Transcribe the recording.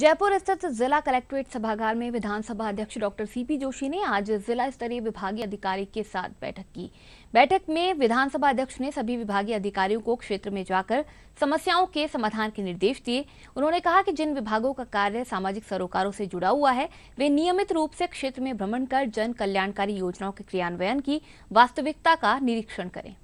जयपुर स्थित जिला कलेक्ट्रेट सभागार में विधानसभा अध्यक्ष डॉक्टर सीपी जोशी ने आज जिला स्तरीय विभागीय अधिकारी के साथ बैठक की बैठक में विधानसभा अध्यक्ष ने सभी विभागीय अधिकारियों को क्षेत्र में जाकर समस्याओं के समाधान के निर्देश दिए उन्होंने कहा कि जिन विभागों का कार्य सामाजिक सरोकारों से जुड़ा हुआ है वे नियमित रूप से क्षेत्र में भ्रमण कर जन कल्याणकारी योजनाओं के क्रियान्वयन की वास्तविकता का निरीक्षण करें